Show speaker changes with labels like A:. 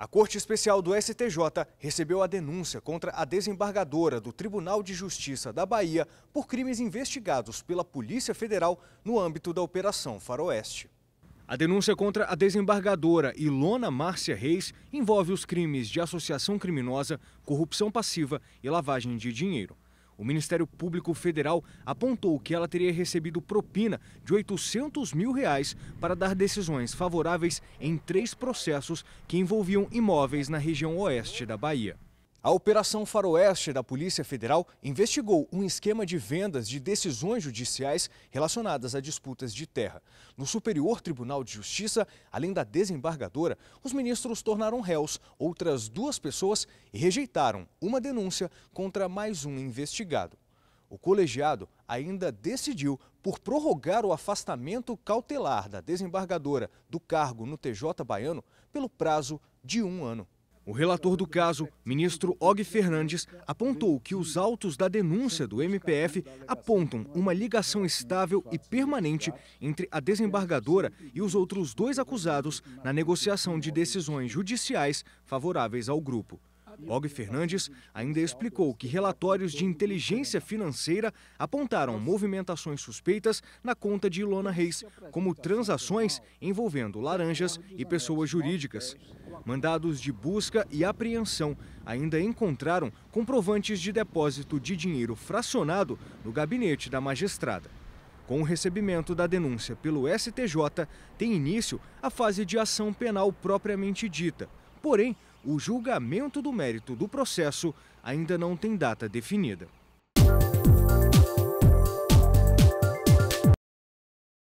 A: A Corte Especial do STJ recebeu a denúncia contra a desembargadora do Tribunal de Justiça da Bahia por crimes investigados pela Polícia Federal no âmbito da Operação Faroeste. A denúncia contra a desembargadora Ilona Márcia Reis envolve os crimes de associação criminosa, corrupção passiva e lavagem de dinheiro o Ministério Público Federal apontou que ela teria recebido propina de 800 mil reais para dar decisões favoráveis em três processos que envolviam imóveis na região oeste da Bahia. A Operação Faroeste da Polícia Federal investigou um esquema de vendas de decisões judiciais relacionadas a disputas de terra. No Superior Tribunal de Justiça, além da desembargadora, os ministros tornaram réus outras duas pessoas e rejeitaram uma denúncia contra mais um investigado. O colegiado ainda decidiu por prorrogar o afastamento cautelar da desembargadora do cargo no TJ Baiano pelo prazo de um ano. O relator do caso, ministro Og Fernandes, apontou que os autos da denúncia do MPF apontam uma ligação estável e permanente entre a desembargadora e os outros dois acusados na negociação de decisões judiciais favoráveis ao grupo. Og Fernandes ainda explicou que relatórios de inteligência financeira apontaram movimentações suspeitas na conta de Ilona Reis, como transações envolvendo laranjas e pessoas jurídicas. Mandados de busca e apreensão ainda encontraram comprovantes de depósito de dinheiro fracionado no gabinete da magistrada. Com o recebimento da denúncia pelo STJ, tem início a fase de ação penal propriamente dita. Porém, o julgamento do mérito do processo ainda não tem data definida.